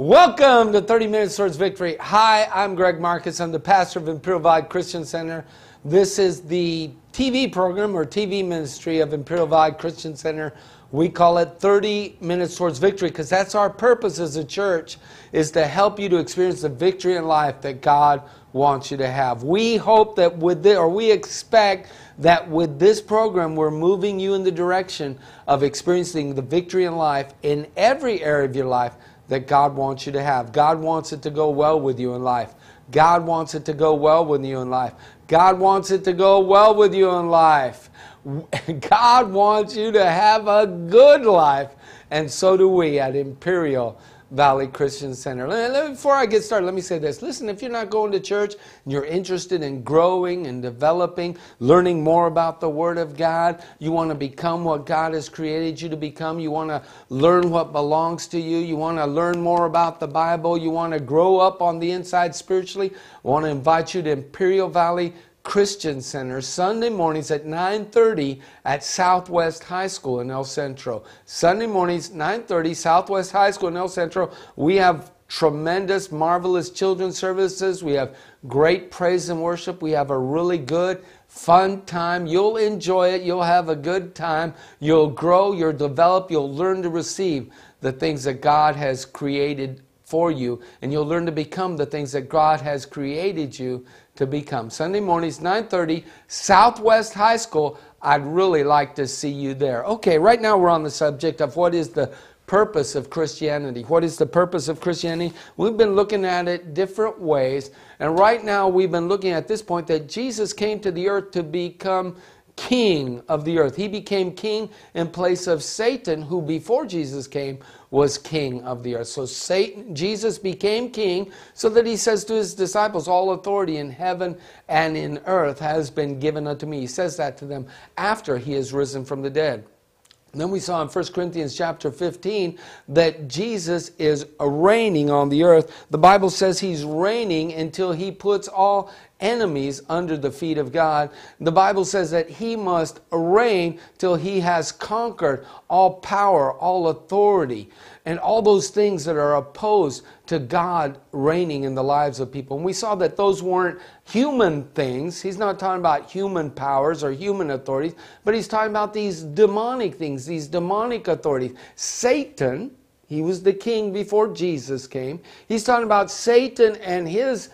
Welcome to 30 Minutes Towards Victory. Hi, I'm Greg Marcus. I'm the pastor of Imperial Valley Christian Center. This is the TV program or TV ministry of Imperial Valley Christian Center. We call it 30 Minutes Towards Victory because that's our purpose as a church is to help you to experience the victory in life that God wants you to have. We hope that with this, or we expect that with this program, we're moving you in the direction of experiencing the victory in life in every area of your life that God wants you to have. God wants it to go well with you in life. God wants it to go well with you in life. God wants it to go well with you in life. God wants you to have a good life, and so do we at Imperial. Valley Christian Center. Before I get started, let me say this. Listen, if you're not going to church and you're interested in growing and developing, learning more about the Word of God, you want to become what God has created you to become, you want to learn what belongs to you, you want to learn more about the Bible, you want to grow up on the inside spiritually, I want to invite you to Imperial Valley Christian Center Sunday mornings at 9:30 at Southwest High School in El Centro. Sunday mornings 9:30 Southwest High School in El Centro. We have tremendous marvelous children's services. We have great praise and worship. We have a really good fun time. You'll enjoy it. You'll have a good time. You'll grow, you'll develop, you'll learn to receive the things that God has created for you and you'll learn to become the things that God has created you to become. Sunday mornings, 9:30, Southwest High School. I'd really like to see you there. Okay, right now we're on the subject of what is the purpose of Christianity. What is the purpose of Christianity? We've been looking at it different ways, and right now we've been looking at this point that Jesus came to the earth to become king of the earth. He became king in place of Satan, who before Jesus came was king of the earth. So Satan, Jesus became king so that he says to his disciples, All authority in heaven and in earth has been given unto me. He says that to them after he has risen from the dead. And then we saw in 1 Corinthians chapter 15 that Jesus is reigning on the earth. The Bible says he's reigning until he puts all enemies under the feet of God. The Bible says that he must reign till he has conquered all power, all authority, and all those things that are opposed to God reigning in the lives of people. And we saw that those weren't human things. He's not talking about human powers or human authorities, but he's talking about these demonic things, these demonic authorities. Satan, he was the king before Jesus came. He's talking about Satan and his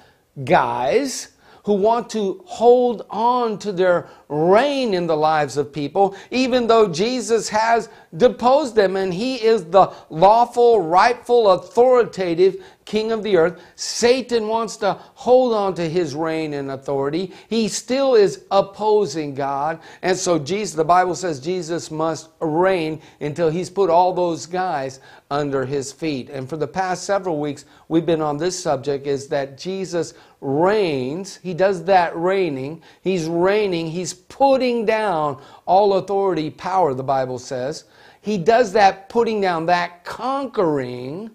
guys who want to hold on to their reign in the lives of people, even though Jesus has deposed them and he is the lawful, rightful, authoritative king of the earth. Satan wants to hold on to his reign and authority. He still is opposing God. And so Jesus, the Bible says Jesus must reign until he's put all those guys under his feet. And for the past several weeks, we've been on this subject is that Jesus reigns. He does that reigning. He's reigning. He's putting down all authority, power, the Bible says. He does that putting down, that conquering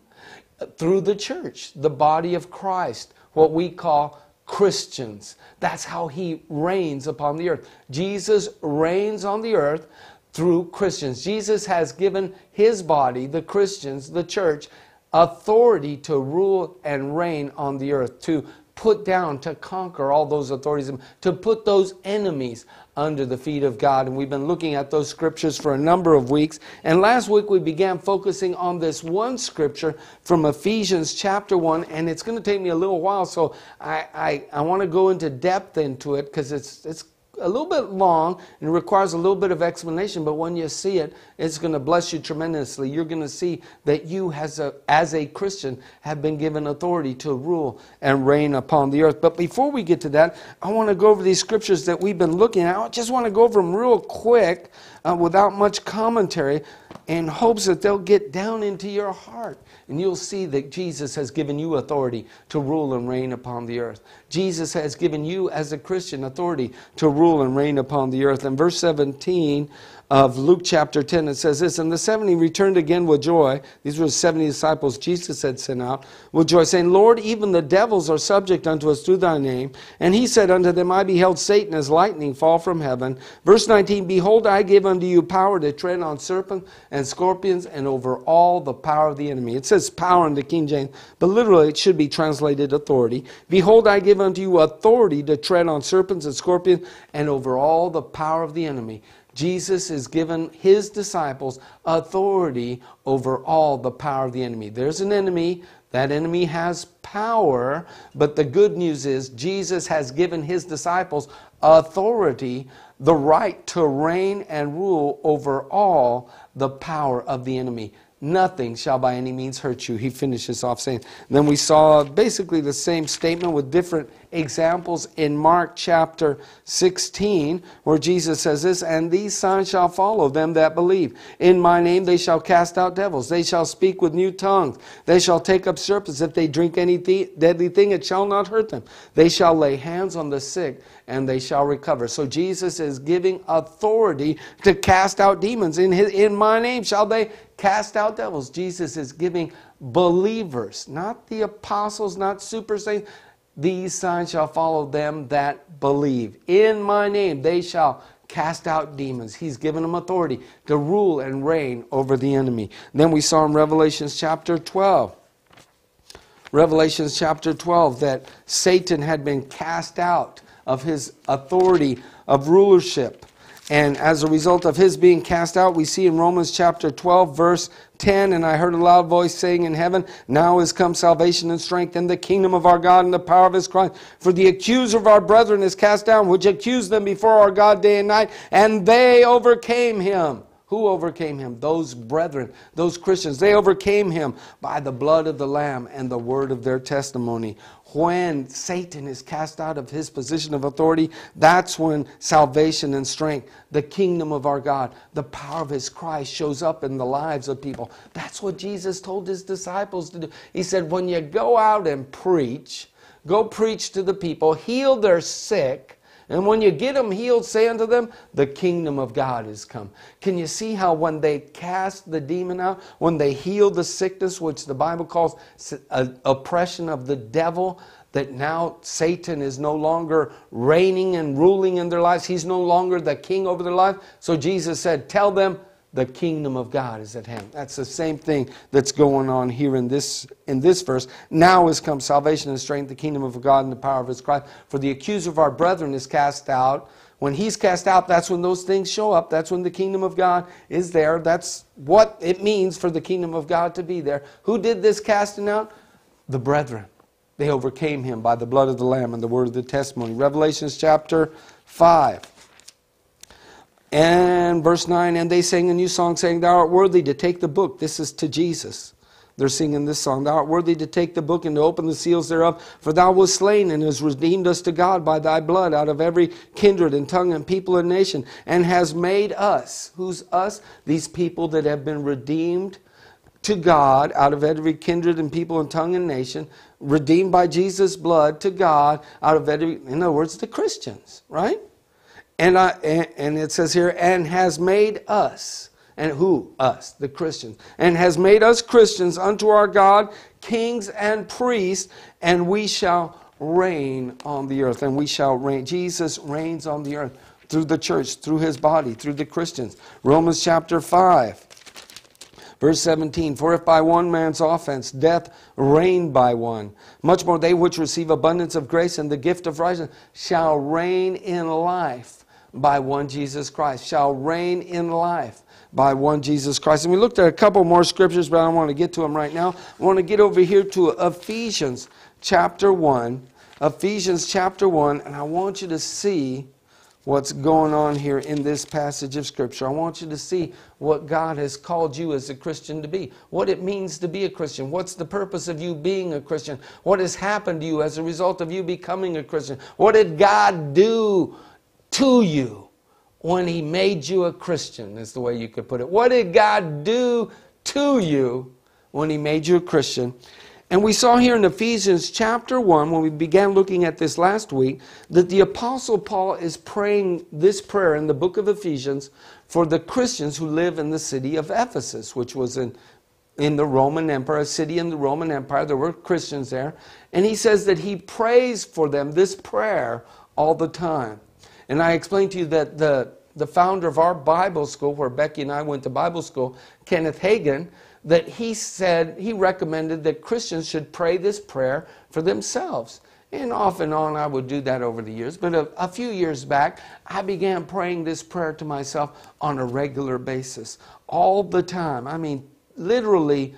through the church, the body of Christ, what we call Christians. That's how he reigns upon the earth. Jesus reigns on the earth through Christians. Jesus has given his body, the Christians, the church, authority to rule and reign on the earth, to put down, to conquer all those authorities, to put those enemies under the feet of God. And we've been looking at those scriptures for a number of weeks. And last week we began focusing on this one scripture from Ephesians chapter 1. And it's going to take me a little while, so I, I, I want to go into depth into it because it's, it's a little bit long and requires a little bit of explanation, but when you see it, it's going to bless you tremendously. You're going to see that you, as a, as a Christian, have been given authority to rule and reign upon the earth. But before we get to that, I want to go over these scriptures that we've been looking at. I just want to go over them real quick uh, without much commentary in hopes that they'll get down into your heart and you'll see that Jesus has given you authority to rule and reign upon the earth. Jesus has given you, as a Christian, authority to rule and reign upon the earth. And verse 17, of Luke chapter 10, it says this And the 70 returned again with joy. These were the 70 disciples Jesus had sent out with joy, saying, Lord, even the devils are subject unto us through thy name. And he said unto them, I beheld Satan as lightning fall from heaven. Verse 19 Behold, I give unto you power to tread on serpents and scorpions and over all the power of the enemy. It says power in the King James, but literally it should be translated authority. Behold, I give unto you authority to tread on serpents and scorpions and over all the power of the enemy. Jesus has given his disciples authority over all the power of the enemy. There's an enemy, that enemy has power, but the good news is Jesus has given his disciples authority, the right to reign and rule over all the power of the enemy. Nothing shall by any means hurt you. He finishes off saying, Then we saw basically the same statement with different examples in Mark chapter 16 where Jesus says this, and these signs shall follow them that believe. In my name they shall cast out devils, they shall speak with new tongues, they shall take up serpents. If they drink any th- deadly thing, it shall not hurt them. They shall lay hands on the sick and they shall recover. So Jesus is giving authority to cast out demons. In, his, in my name shall they cast out devils. Jesus is giving believers, not the apostles, not super saints, these signs shall follow them that believe. In my name they shall cast out demons. He's given them authority to rule and reign over the enemy. Then we saw in Revelations chapter 12. Revelations chapter 12 that Satan had been cast out of his authority of rulership. And as a result of his being cast out, we see in Romans chapter 12, verse 10, and I heard a loud voice saying in heaven, Now is come salvation and strength and the kingdom of our God and the power of his Christ. For the accuser of our brethren is cast down, which accused them before our God day and night, and they overcame him. Who overcame him? Those brethren, those Christians. They overcame him by the blood of the Lamb and the word of their testimony. When Satan is cast out of his position of authority, that's when salvation and strength, the kingdom of our God, the power of his Christ shows up in the lives of people. That's what Jesus told his disciples to do. He said, When you go out and preach, go preach to the people, heal their sick and when you get them healed, say unto them, The kingdom of God is come. Can you see how when they cast the demon out, when they heal the sickness, which the Bible calls uh, oppression of the devil, that now Satan is no longer reigning and ruling in their lives. He's no longer the king over their life. So Jesus said, Tell them, the kingdom of God is at hand. That's the same thing that's going on here in this in this verse. Now has come salvation and strength, the kingdom of God and the power of his Christ. For the accuser of our brethren is cast out. When he's cast out, that's when those things show up. That's when the kingdom of God is there. That's what it means for the kingdom of God to be there. Who did this casting out? The brethren. They overcame him by the blood of the Lamb and the word of the testimony. Revelations chapter 5. And verse 9, and they sang a new song, saying, Thou art worthy to take the book. This is to Jesus. They're singing this song. Thou art worthy to take the book and to open the seals thereof, for thou wast slain and hast redeemed us to God by thy blood out of every kindred and tongue and people and nation, and has made us, who's us? These people that have been redeemed to God out of every kindred and people and tongue and nation, redeemed by Jesus' blood to God out of every, in other words, the Christians, right? And, I, and it says here, and has made us, and who? Us, the Christians. And has made us Christians unto our God, kings and priests, and we shall reign on the earth. And we shall reign. Jesus reigns on the earth through the church, through his body, through the Christians. Romans chapter 5. Verse 17, for if by one man's offense death reigned by one, much more they which receive abundance of grace and the gift of righteousness shall reign in life by one Jesus Christ, shall reign in life by one Jesus Christ. And we looked at a couple more scriptures, but I don't want to get to them right now. I want to get over here to Ephesians chapter 1. Ephesians chapter 1, and I want you to see what's going on here in this passage of Scripture. I want you to see what God has called you as a Christian to be, what it means to be a Christian, what's the purpose of you being a Christian, what has happened to you as a result of you becoming a Christian, what did God do to you when he made you a Christian, is the way you could put it. What did God do to you when he made you a Christian? And we saw here in Ephesians chapter 1, when we began looking at this last week, that the Apostle Paul is praying this prayer in the book of Ephesians for the Christians who live in the city of Ephesus, which was in, in the Roman Empire, a city in the Roman Empire. There were Christians there. And he says that he prays for them this prayer all the time. And I explained to you that the, the founder of our Bible school, where Becky and I went to Bible school, Kenneth Hagan, that he said, he recommended that Christians should pray this prayer for themselves. And off and on, I would do that over the years. But a, a, few years back, I began praying this prayer to myself on a regular basis, all the time. I mean, literally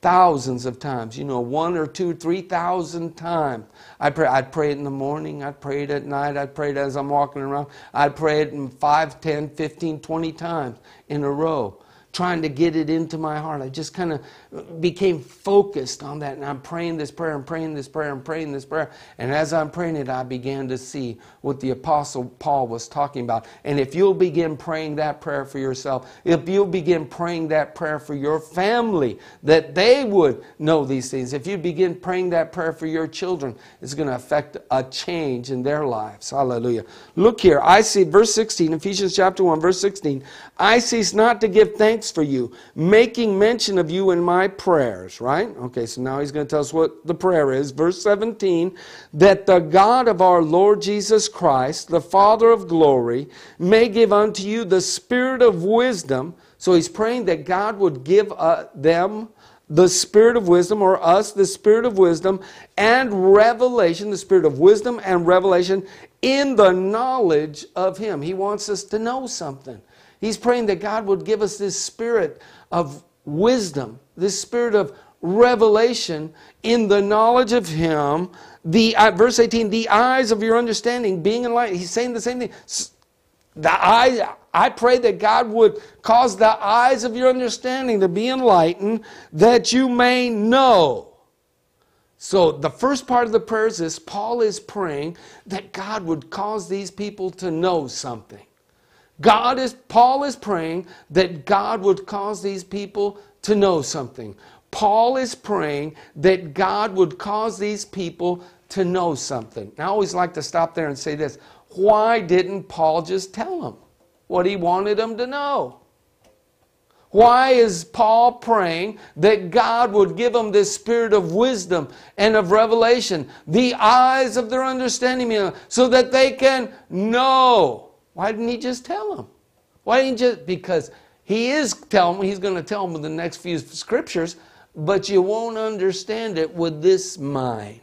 thousands of times, you know, one or two, three thousand times. I pray, I'd pray it in the morning, I'd pray it at night, I'd pray it as I'm walking around, I'd pray it five, ten, fifteen, twenty times in a row trying to get it into my heart. I just kind of became focused on that. And I'm praying this prayer and praying this prayer and praying this prayer. And as I'm praying it, I began to see what the Apostle Paul was talking about. And if you'll begin praying that prayer for yourself, if you'll begin praying that prayer for your family, that they would know these things, if you begin praying that prayer for your children, it's going to affect a change in their lives. Hallelujah. Look here. I see verse 16, Ephesians chapter 1, verse 16. I cease not to give thanks thanks for you, making mention of you in my prayers, right? Okay, so now he's going to tell us what the prayer is. Verse 17 that the God of our Lord Jesus Christ, the Father of glory, may give unto you the spirit of wisdom. So he's praying that God would give uh, them the spirit of wisdom, or us the spirit of wisdom and revelation, the spirit of wisdom and revelation in the knowledge of Him. He wants us to know something. He's praying that God would give us this spirit of wisdom, this spirit of revelation in the knowledge of him the uh, verse 18 the eyes of your understanding being enlightened he's saying the same thing the eye i pray that god would cause the eyes of your understanding to be enlightened that you may know so the first part of the prayers is paul is praying that god would cause these people to know something God is, Paul is praying that God would cause these people to know something. Paul is praying that God would cause these people to know something. Now, I always like to stop there and say this why didn't Paul just tell them what he wanted them to know? Why is Paul praying that God would give them this spirit of wisdom and of revelation, the eyes of their understanding, so that they can know? Why didn't he just tell him? Why didn't he just? Because he is telling he's going to tell him in the next few scriptures, but you won't understand it with this mind.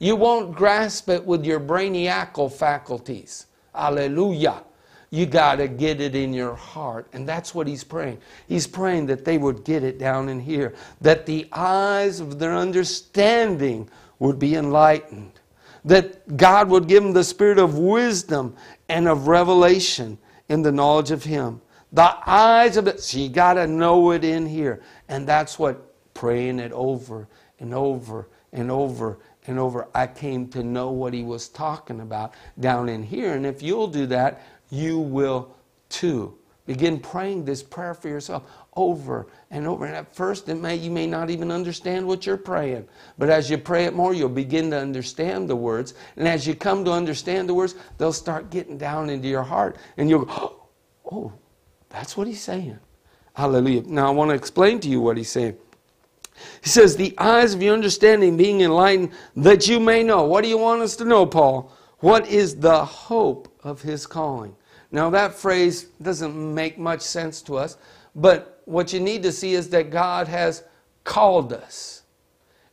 You won't grasp it with your brainiacal faculties. Alleluia. You got to get it in your heart. And that's what he's praying. He's praying that they would get it down in here, that the eyes of their understanding would be enlightened, that God would give them the spirit of wisdom and of revelation in the knowledge of Him. The eyes of it. So you got to know it in here. And that's what praying it over and over and over and over. I came to know what He was talking about down in here. And if you'll do that, you will too. Begin praying this prayer for yourself over and over. And at first, it may, you may not even understand what you're praying. But as you pray it more, you'll begin to understand the words. And as you come to understand the words, they'll start getting down into your heart. And you'll go, oh, that's what he's saying. Hallelujah. Now, I want to explain to you what he's saying. He says, The eyes of your understanding being enlightened, that you may know. What do you want us to know, Paul? What is the hope of his calling? Now, that phrase doesn't make much sense to us, but what you need to see is that God has called us.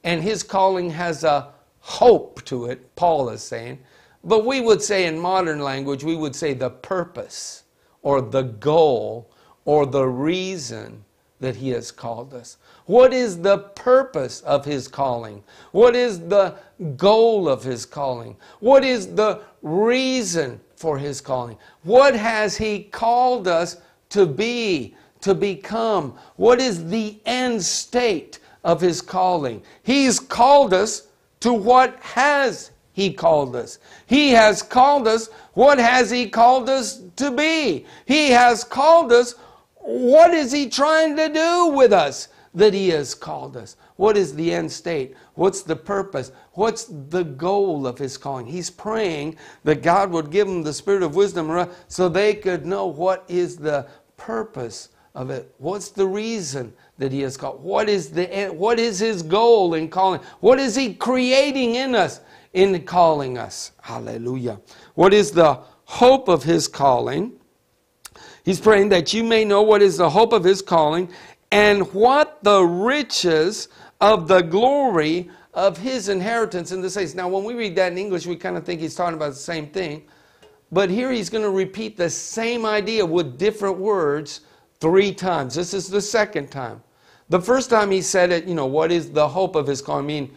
And his calling has a hope to it, Paul is saying. But we would say in modern language, we would say the purpose or the goal or the reason that he has called us. What is the purpose of his calling? What is the goal of his calling? What is the reason for his calling? What has he called us to be to become? What is the end state of his calling? He's called us to what has he called us. He has called us. What has he called us to be? He has called us. What is he trying to do with us that he has called us? What is the end state? What's the purpose? What's the goal of his calling? He's praying that God would give him the spirit of wisdom so they could know what is the purpose of it. What's the reason that he has called? What is, the, what is his goal in calling? What is he creating in us in calling us? Hallelujah. What is the hope of his calling? He's praying that you may know what is the hope of his calling and what the riches of the glory of his inheritance in the saints. Now, when we read that in English, we kind of think he's talking about the same thing. But here he's going to repeat the same idea with different words three times. This is the second time. The first time he said it, you know, what is the hope of his calling? I mean,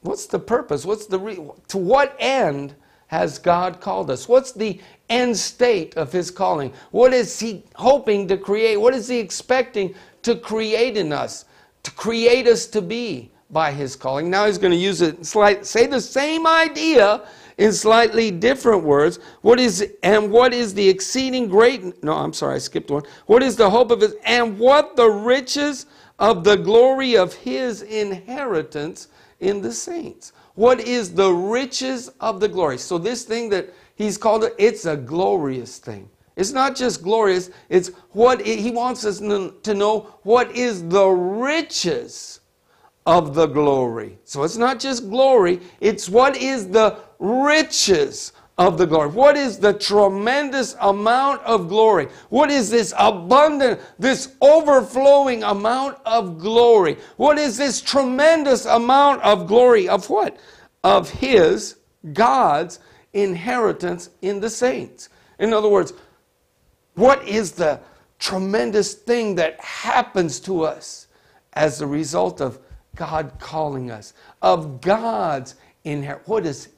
what's the purpose? What's the re- to what end has God called us? What's the end state of his calling? What is he hoping to create? What is he expecting to create in us? To create us to be by his calling. Now he's going to use it slight, say the same idea in slightly different words. What is and what is the exceeding great? No, I'm sorry, I skipped one. What is the hope of his and what the riches of the glory of his inheritance in the saints? What is the riches of the glory? So this thing that he's called it, it's a glorious thing. It's not just glorious, it's what it, he wants us to know what is the riches of the glory. So it's not just glory, it's what is the riches of the glory? What is the tremendous amount of glory? What is this abundant, this overflowing amount of glory? What is this tremendous amount of glory of what? Of His, God's inheritance in the saints. In other words, what is the tremendous thing that happens to us as a result of God calling us, of God's inheritance? What is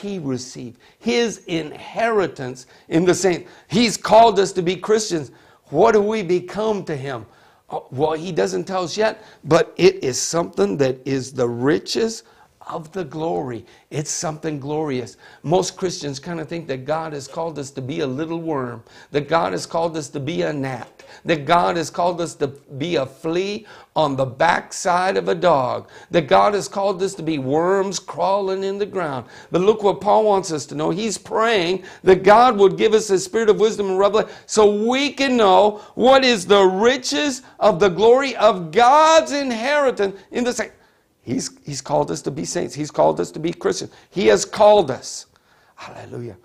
he received, his inheritance in the saints. He's called us to be Christians. What do we become to him? Uh, well, he doesn't tell us yet, but it is something that is the riches of the glory. It's something glorious. Most Christians kind of think that God has called us to be a little worm, that God has called us to be a gnat, that God has called us to be a flea on the backside of a dog. That God has called us to be worms crawling in the ground. But look what Paul wants us to know. He's praying that God would give us a spirit of wisdom and revelation so we can know what is the riches of the glory of God's inheritance in the saints. He's, he's called us to be saints. He's called us to be Christians. He has called us. Hallelujah.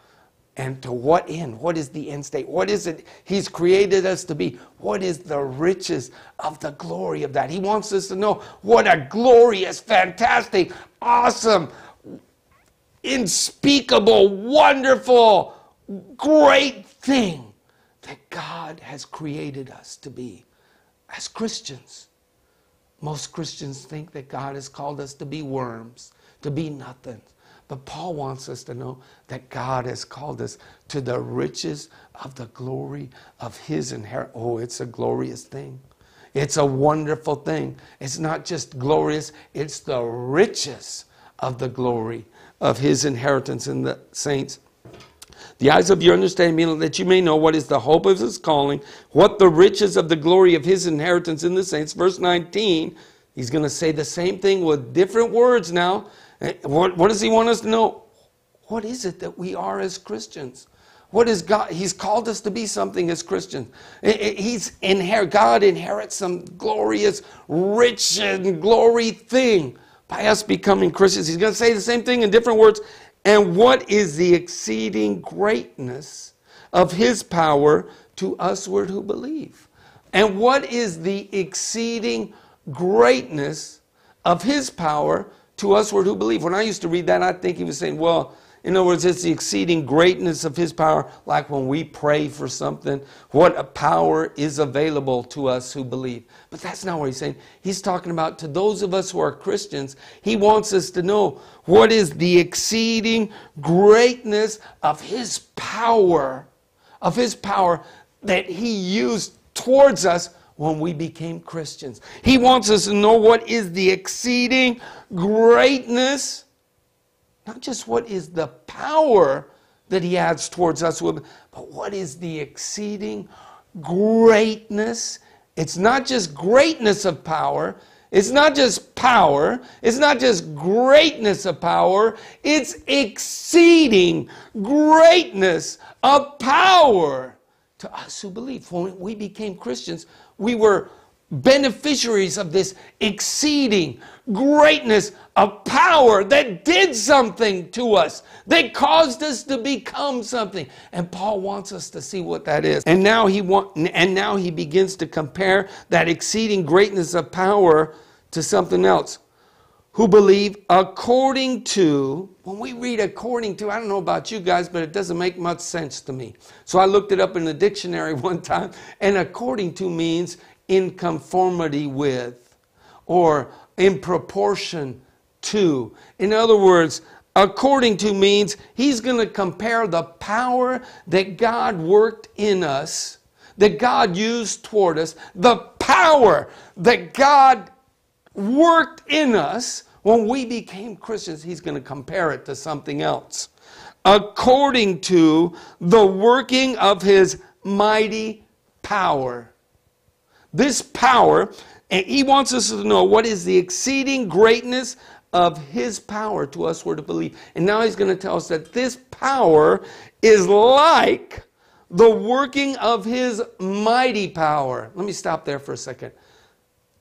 And to what end? What is the end state? What is it He's created us to be? What is the riches of the glory of that? He wants us to know what a glorious, fantastic, awesome, unspeakable, wonderful, great thing that God has created us to be as Christians. Most Christians think that God has called us to be worms, to be nothing. But Paul wants us to know that God has called us to the riches of the glory of his inheritance. Oh, it's a glorious thing. It's a wonderful thing. It's not just glorious, it's the riches of the glory of his inheritance in the saints. The eyes of your understanding, that you may know what is the hope of his calling, what the riches of the glory of his inheritance in the saints. Verse 19, he's going to say the same thing with different words now Eh, what, what does he want us to know? What is it that we are as Christians? What is God? He's called us to be something as Christians. Eh, eh, he's inher God inherits some glorious, rich, and glory thing by us becoming Christians. He's going to say the same thing in different words. And what is the exceeding greatness of his power to us who believe? And what is the exceeding greatness of his power to us who believe. When I used to read that, I think he was saying, well, in other words, it's the exceeding greatness of his power, like when we pray for something, what a power is available to us who believe. But that's not what he's saying. He's talking about to those of us who are Christians, he wants us to know what is the exceeding greatness of his power, of his power that he used towards us when we became Christians. He wants us to know what is the exceeding greatness, not just what is the power that He adds towards us, but what is the exceeding greatness. It's not just greatness of power. It's not just power. It's not just greatness of power. It's exceeding greatness of power to us who believe. When we became Christians, we were beneficiaries of this exceeding greatness of power that did something to us, that caused us to become something. And Paul wants us to see what that is. And now he want, and now he begins to compare that exceeding greatness of power to something else who believe according to, when we read according to, I don't know about you guys, but it doesn't make much sense to me. So I looked it up in the dictionary one time, and according to means in conformity with or in proportion to. In other words, according to means he's going to compare the power that God worked in us, that God used toward us, the power that God worked in us when we became Christians, he's going to compare it to something else. According to the working of his mighty power. This power, and he wants us to know what is the exceeding greatness of his power to us who are to believe. And now he's going to tell us that this power is like the working of his mighty power. Let me stop there for a second.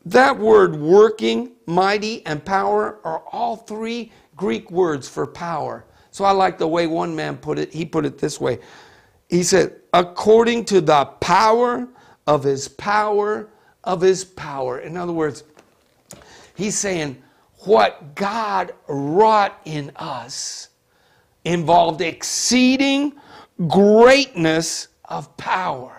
That word working, mighty, and power are all three Greek words for power. So I like the way one man put it. He put it this way He said, according to the power of his power, of his power. In other words, he's saying, what God wrought in us involved exceeding greatness of power.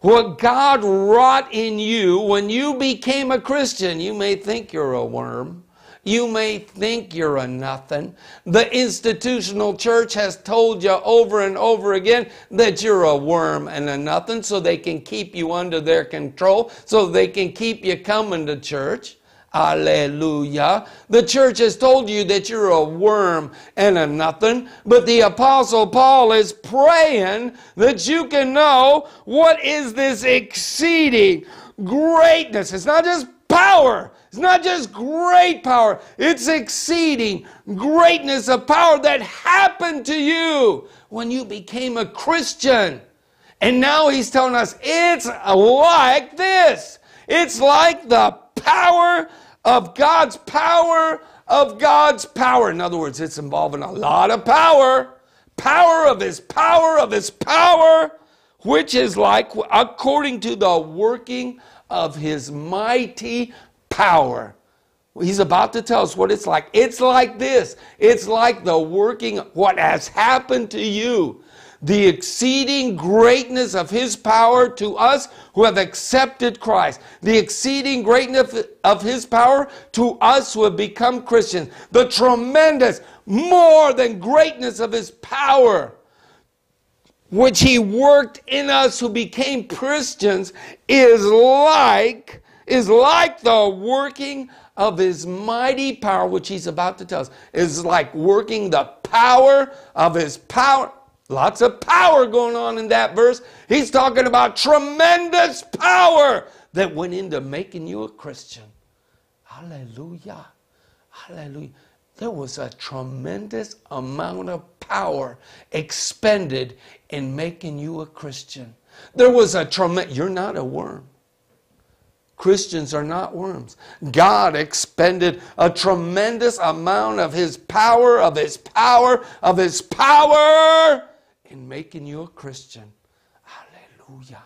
What God wrought in you when you became a Christian, you may think you're a worm. You may think you're a nothing. The institutional church has told you over and over again that you're a worm and a nothing so they can keep you under their control, so they can keep you coming to church. Hallelujah. The church has told you that you're a worm and a nothing, but the apostle Paul is praying that you can know what is this exceeding greatness. It's not just power. It's not just great power. It's exceeding greatness of power that happened to you when you became a Christian. And now he's telling us it's like this. It's like the power of God's power of God's power. In other words, it's involving a lot of power. Power of His power of His power, which is like according to the working of His mighty power. He's about to tell us what it's like. It's like this. It's like the working, what has happened to you the exceeding greatness of his power to us who have accepted Christ, the exceeding greatness of his power to us who have become Christians, the tremendous, more than greatness of his power. Which he worked in us who became Christians is like, is like the working of his mighty power, which he's about to tell us, is like working the power of his power Lots of power going on in that verse. He's talking about tremendous power that went into making you a Christian. Hallelujah. Hallelujah. There was a tremendous amount of power expended in making you a Christian. There was a tremendous, you're not a worm. Christians are not worms. God expended a tremendous amount of His power, of His power, of His power in making you a Christian. Hallelujah.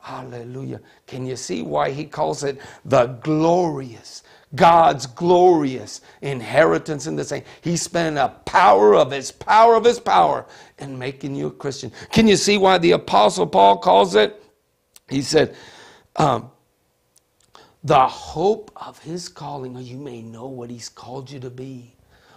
Hallelujah. Can you see why he calls it the glorious, God's glorious inheritance in the same, He spent a power of his power of his power in making you a Christian. Can you see why the Apostle Paul calls it? He said, um, the hope of his calling, or you may know what he's called you to be.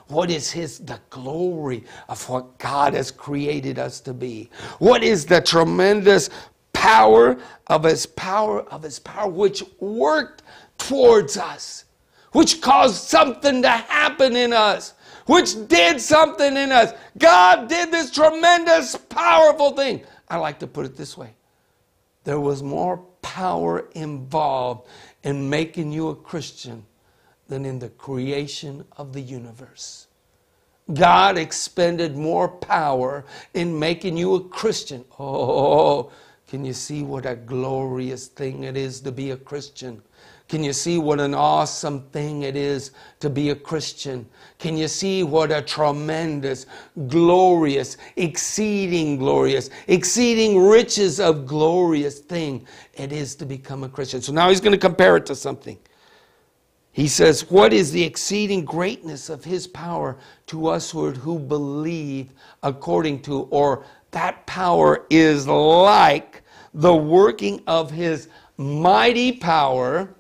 What is His, the glory of what God has created us to be? What is the tremendous power of His power, of His power, which worked towards us, which caused something to happen in us? Which did something in us. God did this tremendous, powerful thing. I like to put it this way there was more power involved in making you a Christian than in the creation of the universe. God expended more power in making you a Christian. Oh, can you see what a glorious thing it is to be a Christian? Can you see what an awesome thing it is to be a Christian? Can you see what a tremendous, glorious, exceeding glorious, exceeding riches of glorious thing it is to become a Christian? So now he's going to compare it to something. He says, What is the exceeding greatness of his power to us who believe according to, or that power is like the working of his mighty power.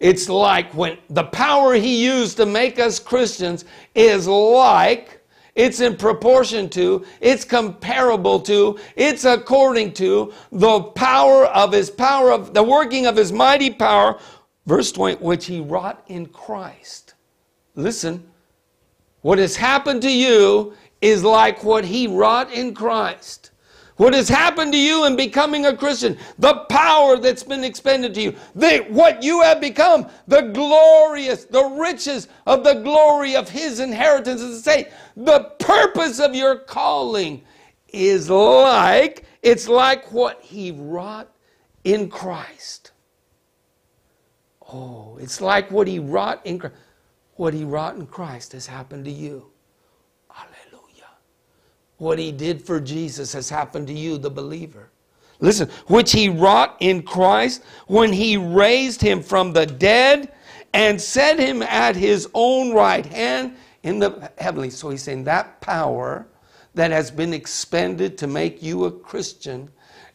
It's like when the power he used to make us Christians is like, it's in proportion to, it's comparable to, it's according to the power of his power of the working of his mighty power Verse 20, which he wrought in Christ. Listen, what has happened to you is like what he wrought in Christ. What has happened to you in becoming a Christian, the power that's been expended to you, the, what you have become, the glorious, the riches of the glory of his inheritance as a saint, the purpose of your calling is like, it's like what he wrought in Christ. Oh, it's like what he wrought in Christ. What he wrought in Christ has happened to you. Hallelujah. What he did for Jesus has happened to you, the believer. Listen, which he wrought in Christ when he raised him from the dead and set him at his own right hand in the heavenly. So he's saying that power that has been expended to make you a Christian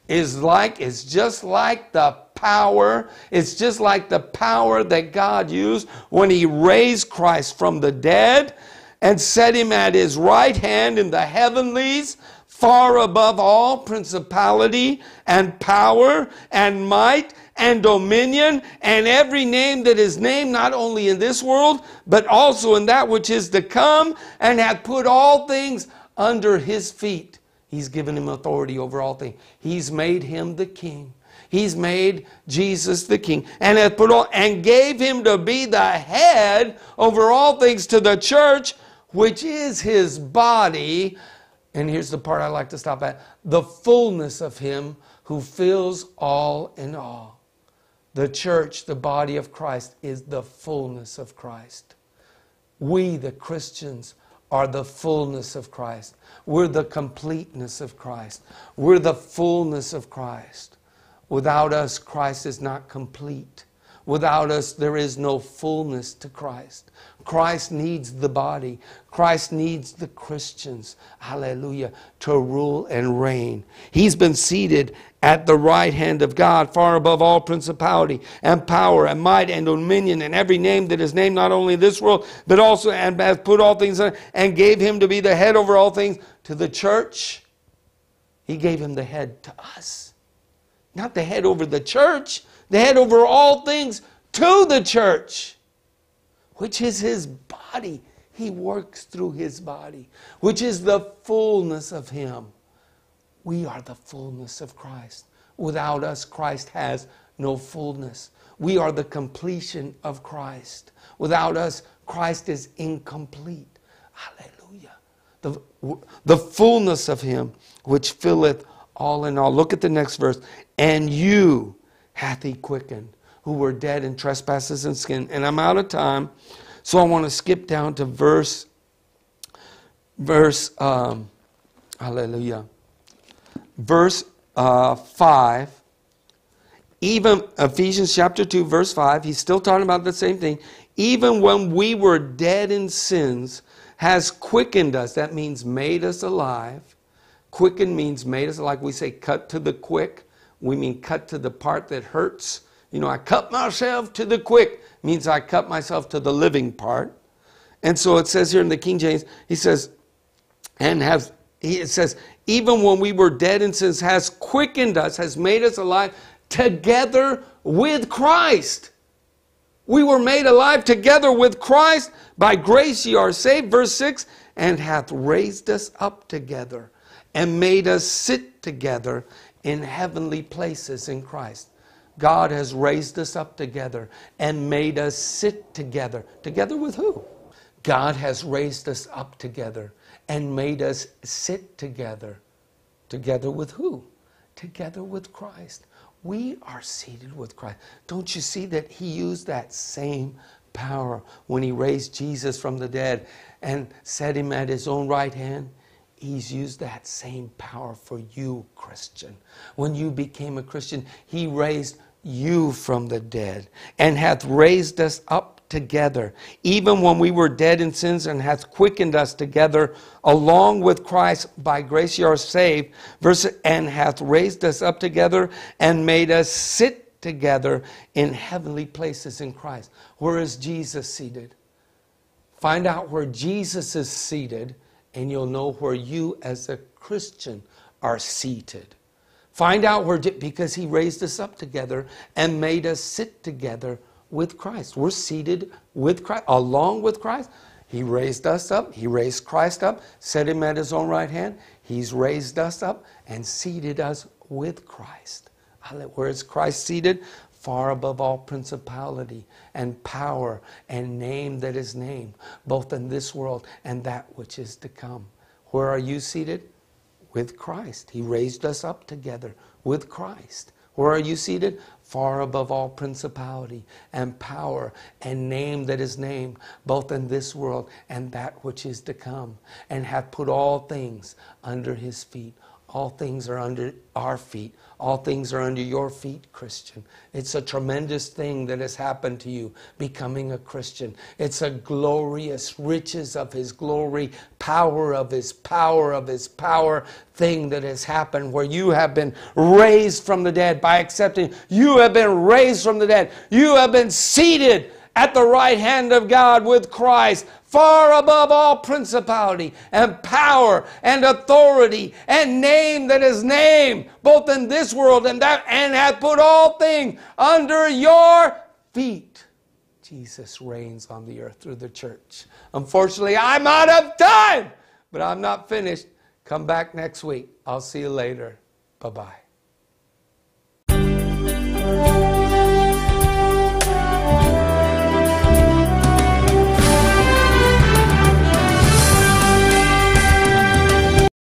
is like, is just like the power. It's just like the power that God used when He raised Christ from the dead and set Him at His right hand in the heavenlies, far above all principality and power and might and dominion and every name that is named, not only in this world, but also in that which is to come, and hath put all things under His feet. He's given him authority over all things. He's made him the king. He's made Jesus the king and hath put on and gave him to be the head over all things to the church, which is his body. And here's the part I like to stop at the fullness of him who fills all in all. The church, the body of Christ, is the fullness of Christ. We, the Christians, are the fullness of Christ. We're the completeness of Christ. We're the fullness of Christ. Without us, Christ is not complete. Without us, there is no fullness to Christ. Christ needs the body. Christ needs the Christians, hallelujah, to rule and reign. He's been seated at the right hand of God, far above all principality and power and might and dominion and every name that is named, not only in this world, but also and has put all things in, and gave him to be the head over all things to the church. He gave him the head to us not the head over the church, the head over all things to the church, which is his body. He works through his body, which is the fullness of him. We are the fullness of Christ. Without us, Christ has no fullness. We are the completion of Christ. Without us, Christ is incomplete. Hallelujah. The, the fullness of him which filleth all in all. Look at the next verse. And you hath he quickened who were dead in trespasses and sin. And I'm out of time, so I want to skip down to verse, verse, um, hallelujah, verse uh, 5. Even Ephesians chapter 2, verse 5, he's still talking about the same thing. Even when we were dead in sins, has quickened us, that means made us alive Quicken means made us, like we say, cut to the quick. We mean cut to the part that hurts. You know, I cut myself to the quick means I cut myself to the living part. And so it says here in the King James, he says, and have, he, it says, even when we were dead in sins, has quickened us, has made us alive together with Christ. We were made alive together with Christ. By grace ye are saved. Verse 6 and hath raised us up together and made us sit together in heavenly places in Christ. God has raised us up together and made us sit together. Together with who? God has raised us up together and made us sit together. Together with who? Together with Christ. We are seated with Christ. Don't you see that He used that same power when He raised Jesus from the dead and set Him at His own right hand? He's used that same power for you, Christian. When you became a Christian, He raised you from the dead and hath raised us up together, even when we were dead in sins, and hath quickened us together along with Christ. By grace you are saved, verse, and hath raised us up together and made us sit together in heavenly places in Christ. Where is Jesus seated? Find out where Jesus is seated and you'll know where you as a Christian are seated. Find out where, because He raised us up together and made us sit together with Christ. We're seated with Christ, along with Christ. He raised us up. He raised Christ up, set him at his own right hand. He's raised us up and seated us with Christ. Where is Christ seated? far above all principality and power and name that is named, both in this world and that which is to come. Where are you seated? With Christ. He raised us up together with Christ. Where are you seated? Far above all principality and power and name that is named, both in this world and that which is to come, and hath put all things under his feet all things are under our feet. All things are under your feet, Christian. It's a tremendous thing that has happened to you, becoming a Christian. It's a glorious riches of His glory, power of His power, of His power thing that has happened where you have been raised from the dead by accepting. You have been raised from the dead. You have been seated at the right hand of God with Christ, far above all principality and power and authority and name that is named, both in this world and that, and hath put all things under your feet. Jesus reigns on the earth through the church. Unfortunately, I'm out of time, but I'm not finished. Come back next week. I'll see you later. Bye bye.